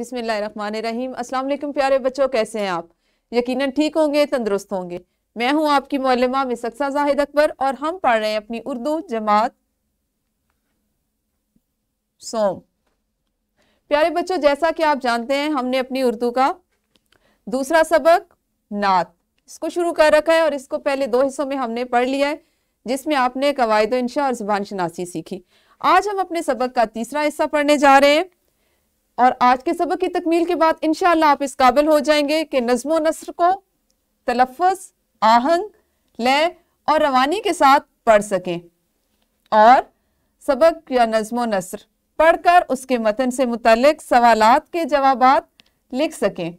बिस्मिल्लाहिर्रहमानिर्रहीम अस्सलाम प्यारे बच्चों कैसे हैं आप यकीनन ठीक होंगे तंदुरुस्त होंगे मैं हूं आपकी मौलमा मिसक्सा जाहिद अकबर और हम पढ़ रहे हैं अपनी उर्दू जमात सोम प्यारे बच्चों जैसा कि आप जानते हैं हमने अपनी उर्दू का दूसरा सबक नात इसको शुरू कर रखा है और इसको पहले दो हिस्सों में हमने पढ़ लिया है जिसमें आपने कवायद इंशा और जुबान शनासी सीखी आज हम अपने सबक का तीसरा हिस्सा पढ़ने जा रहे हैं और आज के सबक की तकमील के बाद इन आप इस काबिल हो जाएंगे कि नज्म नसर को तलफ़ आहंग लय और रवानी के साथ पढ़ सकें और सबक या नज्म नसर पढ़कर उसके मतन से मुतलक सवाल के जवाब लिख सकें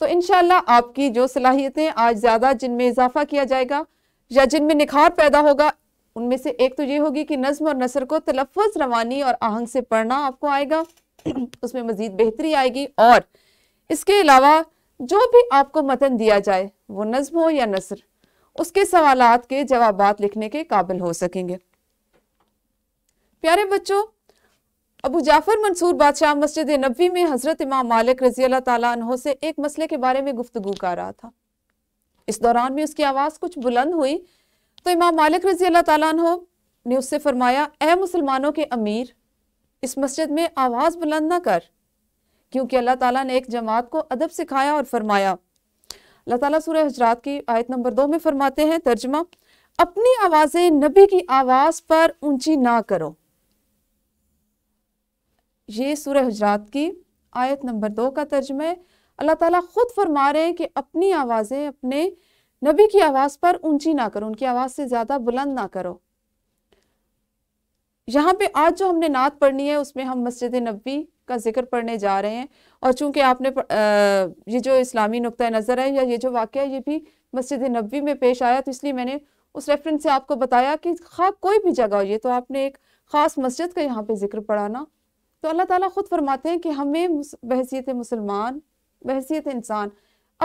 तो इन आपकी जो सलाहियतें आज ज़्यादा जिनमें इजाफा किया जाएगा या जिनमें निखार पैदा होगा उनमें से एक तो ये होगी कि नज्म और नसर को तलफ़ रवानी और आहंग से पढ़ना आपको आएगा उसमें मज़ीद बेहतरी आएगी और इसके अलावा जो भी आपको मतन दिया जाए वो नज्म हो या नसर उसके सवाल के जवाब लिखने के काबिल हो सकेंगे प्यारे बच्चों अबू जाफ़र मंसूर बादशाह मस्जिद नबी में हज़रत इमाम मालिक रजी अल्लाह से एक मसले के बारे में गुफ्तु कर रहा था इस दौरान में उसकी आवाज़ कुछ बुलंद हुई तो इमाम मालिक रजी अल्लाह ने उससे फरमाया ए मुसलमानों के अमीर इस मस्जिद में आवाज़ बुलंद ना कर क्योंकि अल्लाह ताला ने एक जमात को अदब सिखाया और फरमाया अल्लाह ताला सूर्य हजरात की आयत नंबर दो में फरमाते हैं तर्जमा अपनी आवाज़ें नबी की आवाज़ पर ऊंची ना करो ये सूर्य हजरात की आयत नंबर दो का तर्जमा है अल्लाह ताला खुद फरमा रहे हैं कि अपनी आवाज़ें अपने नबी की आवाज़ पर ऊंची ना करो उनकी आवाज़ से ज़्यादा बुलंद ना करो यहाँ पे आज जो हमने नात पढ़नी है उसमें हम मस्जिद नबी का जिक्र पढ़ने जा रहे हैं और चूंकि आपने प, आ, ये जो इस्लामी नुकतः नज़र है या ये जो वाक़ है ये भी मस्जिद नबी में पेश आया तो इसलिए मैंने उस रेफरेंस से आपको बताया कि खा कोई भी जगह हो ये तो आपने एक ख़ास मस्जिद का यहाँ पे जिक्र पढ़ाना तो अल्लाह ताला ख़ुद फरमाते हैं कि हमें बहसीत मुसलमान बहसीत इंसान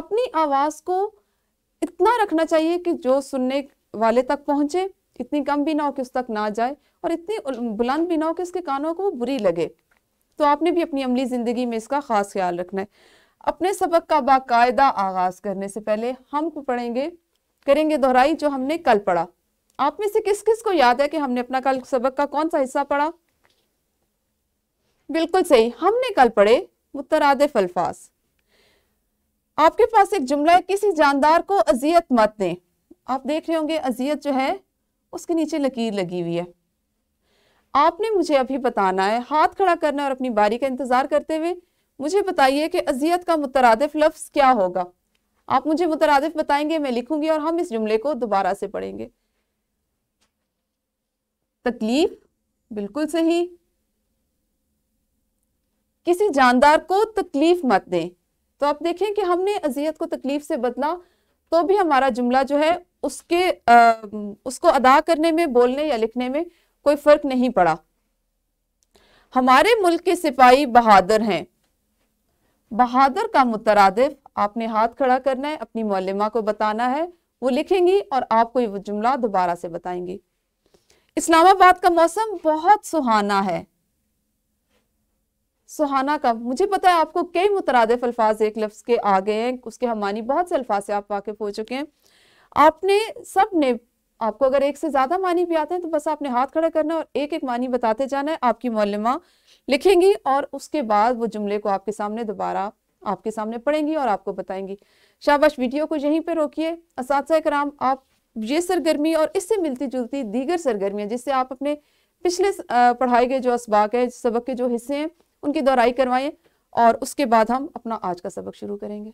अपनी आवाज़ को इतना रखना चाहिए कि जो सुनने वाले तक पहुँचे इतनी कम भी ना हो कि उस तक ना जाए और इतनी बुलंद भी ना हो कि उसके कानों को वो बुरी लगे तो आपने भी अपनी अमली ज़िंदगी में इसका ख़ास ख्याल रखना है अपने सबक का बाकायदा आगाज़ करने से पहले हम पढ़ेंगे करेंगे दोहराई जो हमने कल पढ़ा आप में से किस किस को याद है कि हमने अपना कल सबक का कौन सा हिस्सा पढ़ा बिल्कुल सही हमने कल पढ़े मुतरद अल्फाज आपके पास एक जुमला है किसी जानदार को अजियत मत दें आप देख रहे होंगे अजियत जो है उसके नीचे लकीर लगी हुई है आपने मुझे अभी बताना है हाथ खड़ा करना और अपनी बारी का इंतज़ार करते हुए मुझे बताइए कि अजियत का मुतरद लफ्स क्या होगा आप मुझे मुतरद बताएंगे मैं लिखूंगी और हम इस जुमले को दोबारा से पढ़ेंगे तकलीफ बिल्कुल सही किसी जानदार को तकलीफ मत दें तो आप देखें कि हमने अजियत को तकलीफ से बदला तो भी हमारा जुमला जो है उसके आ, उसको अदा करने में बोलने या लिखने में कोई फर्क नहीं पड़ा हमारे मुल्क के सिपाही बहादुर हैं बहादुर का मुतरद आपने हाथ खड़ा करना है अपनी मौलिमा को बताना है वो लिखेंगी और आपको वो जुमला दोबारा से बताएंगी इस्लामाबाद का मौसम बहुत सुहाना है सुहाना का मुझे पता है आपको कई मुतरद अल्फाज एक लफ्ज़ के आ गए हैं उसके हमानी बहुत से अल्फाज से आप वाकिफ़ हो चुके हैं आपने सब ने आपको अगर एक से ज़्यादा मानी भी आते हैं तो बस आपने हाथ खड़ा करना और एक एक मानी बताते जाना है आपकी मौलमा लिखेंगी और उसके बाद वो जुमले को आपके सामने दोबारा आपके सामने पढ़ेंगी और आपको बताएंगी शाबाश वीडियो को यहीं पर रोकिए इस कराम आप ये सरगर्मी और इससे मिलती जुलती दीगर सरगर्मियाँ जिससे आप अपने पिछले पढ़ाई के जो इसबाक है सबक के जो हिस्से हैं उनकी दोहराई करवाएं और उसके बाद हम अपना आज का सबक शुरू करेंगे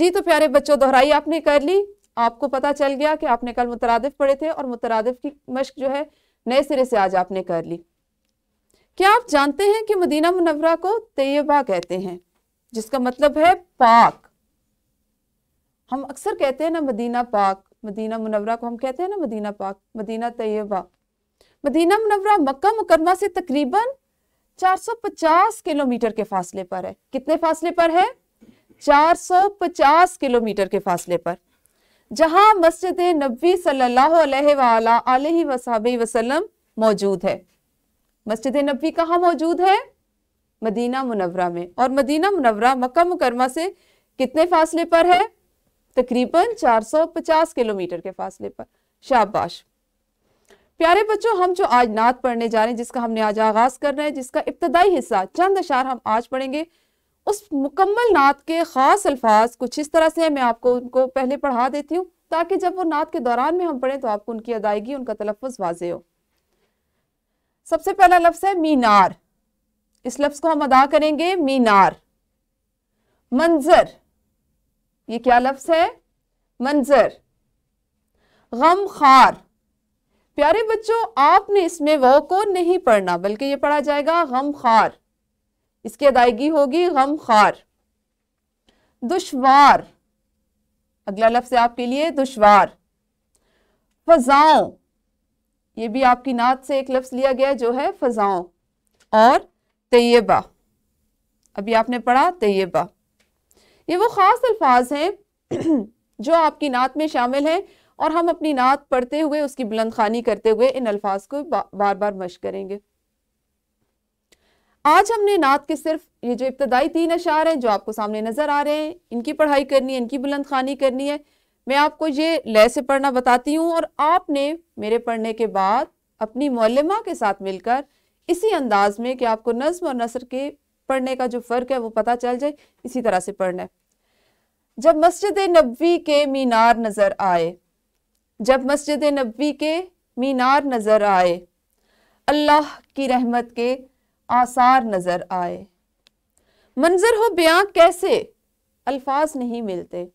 जी तो प्यारे बच्चों दोहराई आपने कर ली आपको पता चल गया कि आपने कल मुतरदफ पढ़े थे और मुतरादिफ की मश्क जो है नए सिरे से आज आपने कर ली क्या आप जानते हैं कि मदीना मुनवरा को तयबा कहते हैं जिसका मतलब है पाक हम अक्सर कहते हैं ना मदीना पाक मदीना मुनवरा को हम कहते हैं ना मदीना पाक मदीना तैयबा मदीना मुनवरा मक्का मुकरमा से तकरीबन 450 किलोमीटर के फासले पर है कितने फासले पर है 450 किलोमीटर के फासले पर जहां मस्जिद नबी सल्लल्लाहु अलैहि मौजूद है मस्जिद नबी कहाँ मौजूद है मदीना मुनवरा में और मदीना मुनवरा मक्का मुकरमा से कितने फासले पर है तकरीबन 450 किलोमीटर के फासले पर शाबाश प्यारे बच्चों हम जो आज नात पढ़ने जा रहे हैं जिसका हमने आज आगाज कर रहे हैं जिसका इब्तदाई हिस्सा चंद अशार हम आज पढ़ेंगे उस मुकम्मल नात के ख़ास अल्फाज कुछ इस तरह से हैं मैं आपको उनको पहले पढ़ा देती हूँ ताकि जब वो नात के दौरान में हम पढ़ें तो आपको उनकी अदायगी उनका तलफ़ वाज हो सबसे पहला लफ्ज़ है मीनार इस लफ्ज़ को हम अदा करेंगे मीनार मंजर ये क्या लफ्ज़ है मंजर गम खार प्यारे बच्चों आपने इसमें वह को नहीं पढ़ना बल्कि ये पढ़ा जाएगा गम खार इसकी अदायगी होगी गम खार दुशवार अगला लफ्ज आपके लिए दुशवार फजाओं ये भी आपकी नात से एक लफ्ज लिया गया जो है फजाओं और तयबा अभी आपने पढ़ा तयबा ये वो ख़ास अल्फाज हैं जो आपकी नात में शामिल हैं और हम अपनी नात पढ़ते हुए उसकी बुलंद खानी करते हुए इन अल्फाज को बार बार मश करेंगे आज हमने नात के सिर्फ ये जो इब्तदाई तीन अशार हैं जो आपको सामने नज़र आ रहे हैं इनकी पढ़ाई करनी है इनकी बुलंद खानी करनी है मैं आपको ये लय से पढ़ना बताती हूँ और आपने मेरे पढ़ने के बाद अपनी मौलमा के साथ मिलकर इसी अंदाज में कि आपको नज्म और नसर के पढ़ने का जो फ़र्क है वो पता चल जाए इसी तरह से पढ़ना है जब मस्जिद नबी के मीनार नज़र आए जब मस्जिद नबी के मीनार नज़र आए अल्लाह की रहमत के आसार नज़र आए मंज़र हो बयां कैसे अल्फाज नहीं मिलते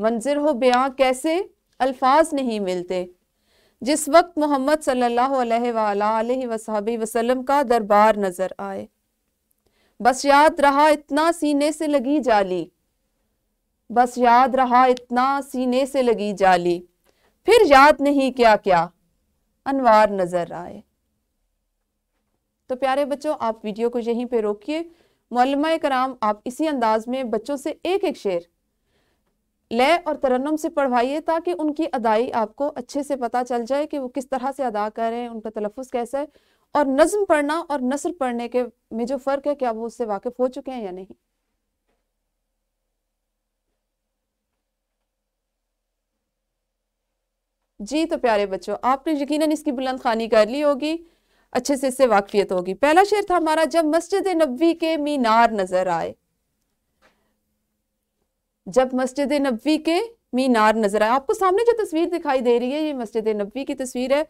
मंज़र हो बयां कैसे अल्फाज नहीं मिलते जिस वक्त मोहम्मद सल्लल्लाहु अलैहि वसल्लम का दरबार नज़र आए बस याद रहा इतना सीने से लगी जाली बस याद रहा इतना सीने से लगी जाली फिर याद नहीं क्या क्या अनवार नजर आए तो प्यारे बच्चों आप वीडियो को यहीं पे रोकिए मौलमा कराम आप इसी अंदाज में बच्चों से एक एक शेर लय और तरन्नम से पढ़वाइए ताकि उनकी अदाई आपको अच्छे से पता चल जाए कि वो किस तरह से अदा कर रहे हैं उनका तलफ़ कैसा है और नज़म पढ़ना और नसर पढ़ने के में जो फ़र्क है क्या वो उससे वाकिफ़ हो चुके हैं या नहीं जी तो प्यारे बच्चों आपने यकीनन इसकी बुलंद खानी कर ली होगी अच्छे से इससे वाकफियत होगी पहला शेर था हमारा जब मस्जिद नबी के मीनार नजर आए जब मस्जिद नबी के मीनार नजर आए आपको सामने जो तस्वीर दिखाई दे रही है ये मस्जिद नबी की तस्वीर है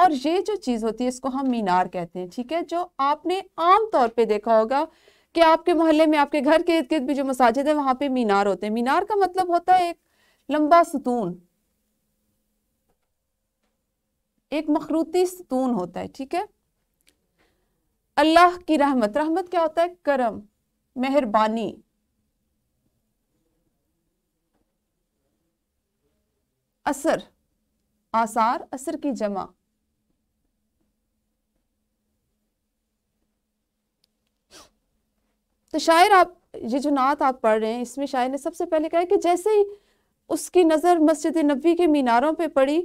और ये जो चीज़ होती है इसको हम मीनार कहते हैं ठीक है जो आपने आम तौर पे देखा होगा कि आपके मोहल्ले में आपके घर के इर्द गिर्द भी जो मसाजिद है वहां पे मीनार होते हैं मीनार का मतलब होता है एक लंबा सुतून एक मखरूती सतून होता है ठीक है अल्लाह की रहमत रहमत क्या होता है करम मेहरबानी असर आसार असर की जमा तो शायर आप ये जो नात आप पढ़ रहे हैं इसमें शायर ने सबसे पहले कहा कि जैसे ही उसकी नज़र मस्जिद नबी के मीनारों पे पड़ी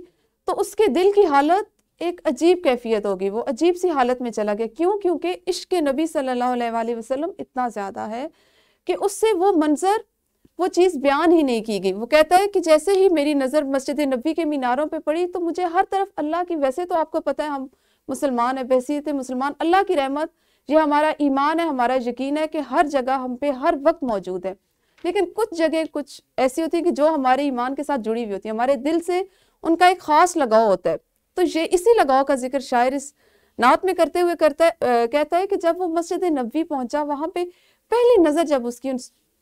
तो उसके दिल की हालत एक अजीब कैफियत होगी वो अजीब सी हालत में चला गया क्यों क्योंकि इश्क नबी सल्लल्लाहु अलैहि वसल्लम इतना ज़्यादा है कि उससे वो मंजर वो चीज़ बयान ही नहीं की गई वो कहता है कि जैसे ही मेरी नज़र मस्जिद नबी के मीनारों पे पड़ी तो मुझे हर तरफ अल्लाह की वैसे तो आपको पता है हम मुसलमान है बहसीत मुसलमान अल्लाह की रहमत ये हमारा ईमान है हमारा यकीन है कि हर जगह हम पे हर वक्त मौजूद है लेकिन कुछ जगह कुछ ऐसी होती है कि जो हमारे ईमान के साथ जुड़ी हुई होती है हमारे दिल से उनका एक ख़ास लगाव होता है तो ये इसी लगाव का जिक्र शायर इस नात में करते हुए करता है आ, कहता है कि जब वो मस्जिद नबी पहुंचा वहां पे पहली नज़र जब उसकी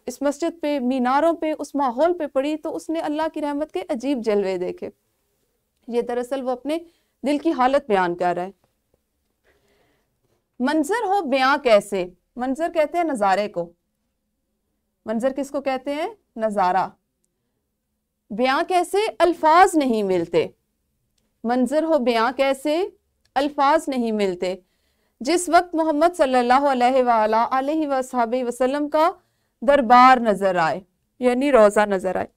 इस मस्जिद पे मीनारों पे उस माहौल पे पड़ी तो उसने अल्लाह की रहमत के अजीब जलवे देखे ये दरअसल वो अपने दिल की हालत बयान कर रहा है मंजर हो बयां कैसे मंजर कहते हैं नज़ारे को मंजर किसको कहते हैं नज़ारा बयां कैसे अल्फाज नहीं मिलते मंजर हो बयां कैसे अल्फाज नहीं मिलते जिस वक्त मोहम्मद सल्लल्लाहु अलैहि का दरबार नज़र आए यानी रोज़ा नज़र आए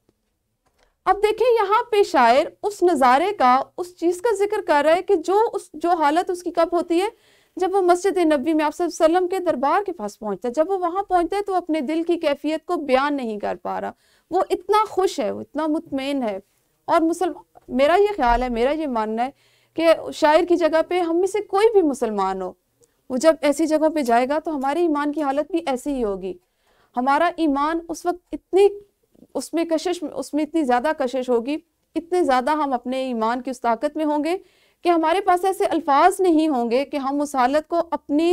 अब देखें यहाँ पे शायर उस नज़ारे का उस चीज़ का जिक्र कर रहा है कि जो उस जो हालत उसकी कब होती है जब वो मस्जिद नबी में आप के दरबार के पास पहुँचता है जब वो वहाँ पहुँचता है तो अपने दिल की कैफियत को बयान नहीं कर पा रहा वो इतना खुश है वो इतना मुतमिन है और मुसलमान मेरा ये ख्याल है मेरा ये मानना है कि शायर की जगह पे हम में से कोई भी मुसलमान हो वो जब ऐसी जगह पे जाएगा तो हमारे ईमान की हालत भी ऐसी ही होगी हमारा ईमान उस वक्त इतनी उसमें कशिश उसमें इतनी ज़्यादा कशिश होगी इतने ज़्यादा हम अपने ईमान की उस ताकत में होंगे कि हमारे पास ऐसे अल्फाज नहीं होंगे कि हम उस हालत को अपनी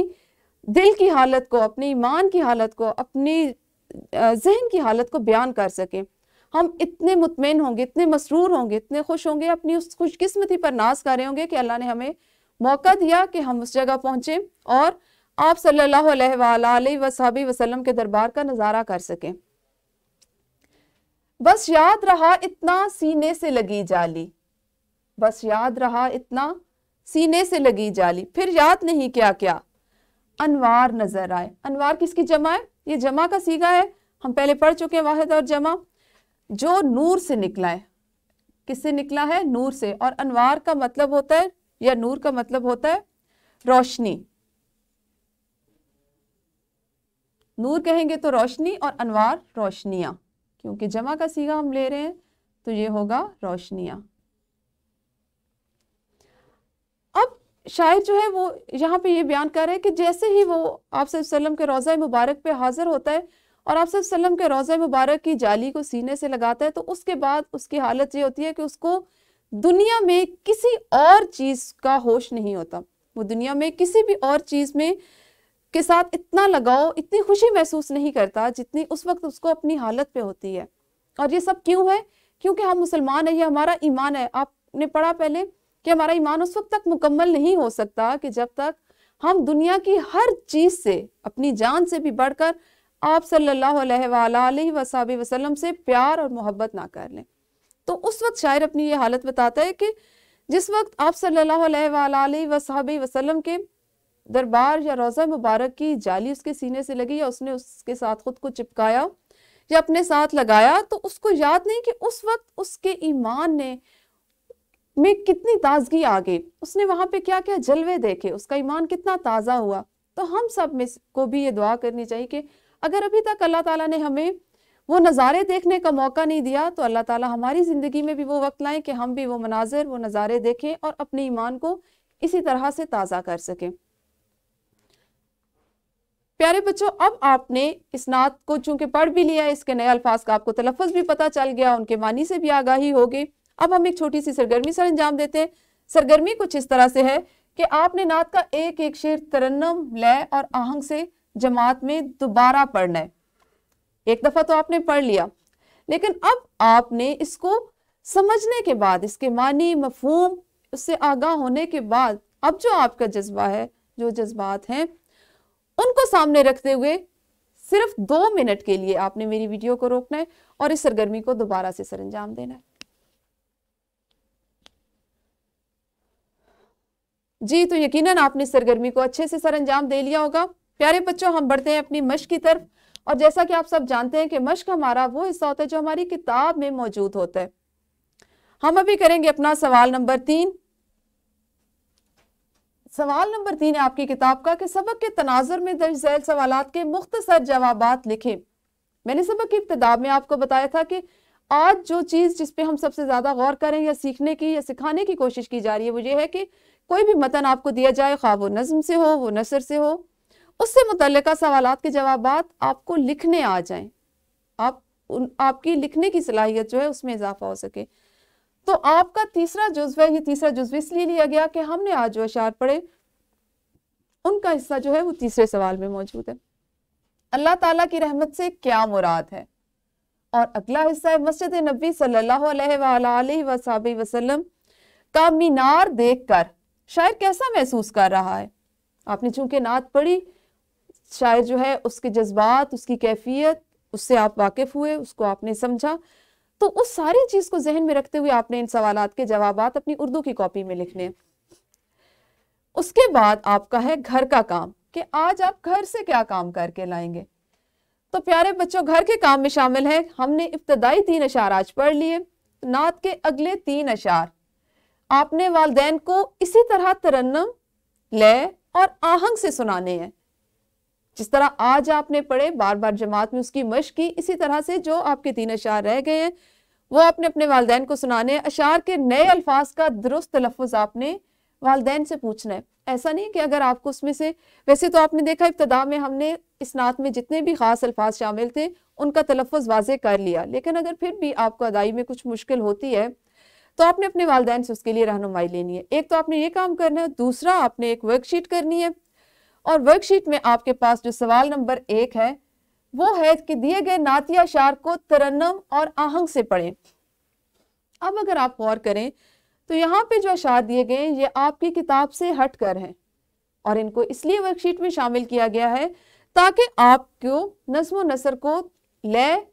दिल की हालत को अपने ईमान की हालत को अपनी जहन की हालत को बयान कर सकें हम इतने मुतमिन होंगे इतने मसरूर होंगे इतने खुश होंगे अपनी उस खुशकस्मती पर नाज कर रहे होंगे कि अल्लाह ने हमें मौका दिया कि हम उस जगह पहुंचे और आप सल्लल्लाहु अलैहि वसल्लम के दरबार का नज़ारा कर सकें बस याद रहा इतना सीने से लगी जाली बस याद रहा इतना सीने से लगी जाली फिर याद नहीं क्या क्या अनवार नजर आए अनवार किसकी जमा है ये जमा का सीगा है हम पहले पढ़ चुके हैं वाहिद और जमा जो नूर से निकला है किससे निकला है नूर से और अनवार का मतलब होता है या नूर का मतलब होता है रोशनी नूर कहेंगे तो रोशनी और अनवार रोशनियां क्योंकि जमा का सीगा हम ले रहे हैं तो ये होगा रोशनियां शायर जो है वो यहाँ पे ये बयान कर रहे हैं कि जैसे ही वो आप सल्लम के रोज़ा मुबारक पे हाज़िर होता है और आप सल्लम के रोज़ा मुबारक की जाली को सीने से लगाता है तो उसके बाद उसकी हालत ये होती है कि उसको दुनिया में किसी और चीज़ का होश नहीं होता वो दुनिया में किसी भी और चीज़ में के साथ इतना लगाव इतनी खुशी महसूस नहीं करता जितनी उस वक्त उसको अपनी हालत पे होती है और ये सब क्यों है क्योंकि हम मुसलमान हैं ये हमारा ईमान है आपने पढ़ा पहले कि हमारा ईमान उस वक्त तक मुकम्मल नहीं हो सकता कि जब तक हम दुनिया की हर चीज़ से अपनी जान से भी बढ़कर आप सल्लल्लाहु अलैहि वसल्लम से प्यार और मोहब्बत ना कर लें तो उस वक्त शायर अपनी ये हालत बताता है कि जिस वक्त आप सल्लल्लाहु अलैहि वसल्लम के दरबार या रोज़ा मुबारक की जाली उसके सीने से लगी या उसने उसके साथ खुद को चिपकाया या अपने साथ लगाया तो उसको याद नहीं कि उस वक्त उसके ईमान ने में कितनी ताजगी आ गई उसने वहां पे क्या क्या जलवे देखे उसका ईमान कितना ताज़ा हुआ तो हम सब में को भी ये दुआ करनी चाहिए कि अगर अभी तक अल्लाह ताला ने हमें वो नज़ारे देखने का मौका नहीं दिया तो अल्लाह ताला हमारी ज़िंदगी में भी वो वक्त लाएं कि हम भी वो मनाजिर वो नज़ारे देखें और अपने ईमान को इसी तरह से ताज़ा कर सकें प्यारे बच्चों अब आपने इस नात को चूंकि पढ़ भी लिया इसके नए अल्फाज का आपको तलफ़ भी पता चल गया उनके मानी से भी आगाही हो गई अब हम एक छोटी सी सरगर्मी सर अंजाम देते हैं सरगर्मी कुछ इस तरह से है कि आपने नात का एक एक शेर तरन्नम लय और आहंग से जमात में दोबारा पढ़ना है एक दफ़ा तो आपने पढ़ लिया लेकिन अब आपने इसको समझने के बाद इसके मानी मफहूम उससे आगाह होने के बाद अब जो आपका जज्बा है जो जज्बात हैं उनको सामने रखते हुए सिर्फ दो मिनट के लिए आपने मेरी वीडियो को रोकना है और इस सरगर्मी को दोबारा से सरंजाम देना है जी तो यकीनन आपने सरगर्मी को अच्छे से सर अंजाम दे लिया होगा प्यारे बच्चों हम बढ़ते हैं अपनी मश्क की तरफ और जैसा कि आप सब जानते हैं कि मश्क हमारा वो हिस्सा होता है जो हमारी किताब में मौजूद होता है हम अभी करेंगे अपना सवाल नंबर तीन सवाल नंबर तीन है आपकी किताब का कि सबक के तनाजर में दर्ज झैल सवाल के मुख्तसर जवाब लिखें मैंने सबक की इब्तदा में आपको बताया था कि आज जो चीज़ जिसपे हम सबसे ज़्यादा गौर करें या सीखने की या सिखाने की कोशिश की जा रही है वो ये है कि कोई भी मतन आपको दिया जाए खा वो नज़म से हो वो नसर से हो उससे मुतल सवाल के जवाब आपको लिखने आ जाए आप उन आपकी लिखने की सलाहियत जो है उसमें इजाफा हो सके तो आपका तीसरा जुज्व है ये तीसरा जुज्व इसलिए लिया गया कि हमने आज जो अशार पढ़े उनका हिस्सा जो है वो तीसरे सवाल में मौजूद है अल्लाह ताला की रहमत से क्या मुराद है और अगला हिस्सा है मस्जिद नबी सल्लल्लाहु अलैहि वसल्लम का मीनार देखकर शायर कैसा महसूस कर रहा है आपने चूंकि नात पढ़ी शायर जो है उसके जज्बात उसकी कैफियत उससे आप वाकिफ़ हुए उसको आपने समझा तो उस सारी चीज़ को जहन में रखते हुए आपने इन सवाल के जवाब अपनी उर्दू की कॉपी में लिखने उसके बाद आपका है घर का काम कि आज आप घर से क्या काम करके लाएंगे तो प्यारे बच्चों घर के काम में शामिल है हमने इब्तदाई तीन अशार आज पढ़ लिए नात के अगले तीन अशार आपने वालदेन को इसी तरह तरन्नम लय और आहंग से सुनाने हैं जिस तरह आज आपने पढ़े बार बार जमात में उसकी मश की इसी तरह से जो आपके तीन अशार रह गए हैं वो आपने अपने वालदेन को सुनाने अशार के नए अल्फाज का दुरुस्त तलफ़ आपने वालदेन से पूछना है ऐसा नहीं कि अगर आपको उसमें से वैसे तो आपने देखा इब्तदा में हमने इस नात में जितने भी ख़ास अल्फाज शामिल थे उनका तलफ़ वाज कर लिया लेकिन अगर फिर भी आपको अदाई में कुछ मुश्किल होती है तो आपने अपने वालदेन से उसके लिए रहनुमाई लेनी है एक तो आपने ये काम करना है दूसरा आपने एक वर्कशीट करनी है और वर्कशीट में आपके पास जो सवाल नंबर एक है वो है कि दिए गए नातिया शार को तरन्नम और आहंग से पढ़ें अब अगर आप गौर करें तो यहाँ पे जो अशार दिए गए ये आपकी किताब से हट कर हैं और इनको इसलिए वर्कशीट में शामिल किया गया है ताकि आपको नज्म नसर को लय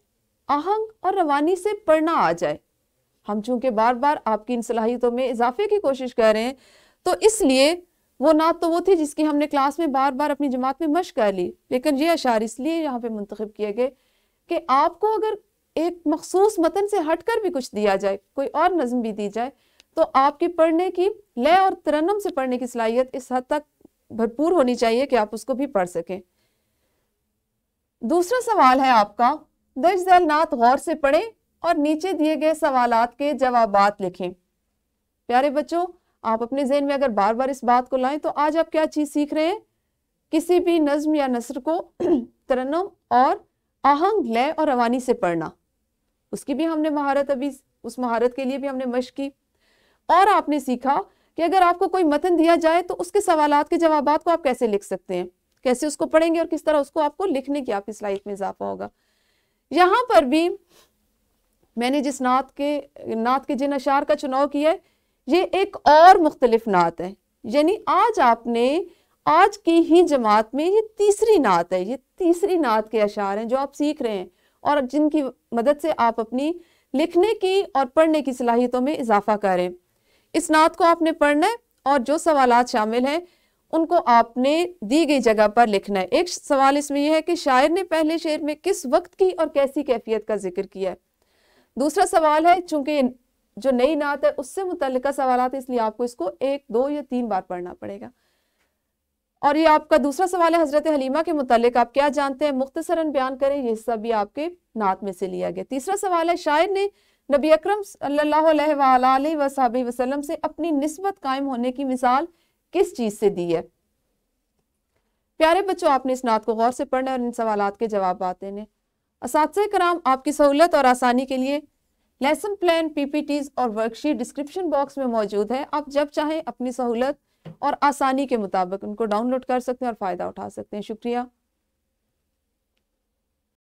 आहंग और रवानी से पढ़ना आ जाए हम चूंकि बार बार आपकी इन सलाहियतों में इजाफे की कोशिश कर रहे हैं तो इसलिए वो नात तो वो थी जिसकी हमने क्लास में बार बार अपनी जमात में मश कर ली लेकिन ये अशार इसलिए यहाँ पे मुंतखब किए गए कि आपको अगर एक मखसूस मतन से हट कर भी कुछ दिया जाए कोई और नज़म भी दी जाए तो आपकी पढ़ने की लय और तरन्नम से पढ़ने की सलाहियत इस हद तक भरपूर होनी चाहिए कि आप उसको भी पढ़ सकें दूसरा सवाल है आपका दर्ज नात गौर से पढ़ें और नीचे दिए गए सवाल के जवाब लिखें प्यारे बच्चों आप अपने जहन में अगर बार बार इस बात को लाएं तो आज आप क्या चीज़ सीख रहे हैं किसी भी नज्म या नसर को तरनम और आहंग लय और रवानी से पढ़ना उसकी भी हमने महारत अभी उस महारत के लिए भी हमने मश की और आपने सीखा कि अगर आपको कोई मतन दिया जाए तो उसके सवाल के जवाब को आप कैसे लिख सकते हैं कैसे उसको पढ़ेंगे और किस तरह उसको आपको लिखने की आपकी लाइफ में इजाफा होगा यहां पर भी मैंने जिस नात के नात के जिन अशार का चुनाव किया है ये एक और मुख्तलिफ नात है यानी आज आपने आज की ही जमात में ये तीसरी नात है ये तीसरी नात के अशार हैं जो आप सीख रहे हैं और जिनकी मदद से आप अपनी लिखने की और पढ़ने की सलाहियतों में इजाफा करें इस नात को आपने पढ़ना है और जो सवाल शामिल हैं उनको आपने दी गई जगह पर लिखना है एक सवाल इसमें यह है कि शायर ने पहले शेर में किस वक्त की और कैसी कैफियत का जिक्र किया है दूसरा सवाल है चूंकि जो नई नात है उससे मुतल सवाल है इसलिए आपको इसको एक दो या तीन बार पढ़ना पड़ेगा और ये आपका दूसरा सवाल है हजरत हलीमा के मुतालिक आप क्या जानते हैं मुख्तसरन बयान करें ये सब भी आपके नात में से लिया गया तीसरा सवाल है शायर ने नबी अक्रम सल्लल्लाहु वसल्लम से अपनी नस्बत कायम होने की मिसाल किस चीज़ से दी है प्यारे बच्चों आपने इस नात को गौर से पढ़ना और इन सवाल के जवाब आते हैं इस कराम आपकी सहूलत और आसानी के लिए लेसन प्लान पीपीटीज और वर्कशीट डिस्क्रिप्शन बॉक्स में मौजूद है आप जब चाहें अपनी सहूलत और आसानी के मुताबिक उनको डाउनलोड कर सकते हैं और फ़ायदा उठा सकते हैं शुक्रिया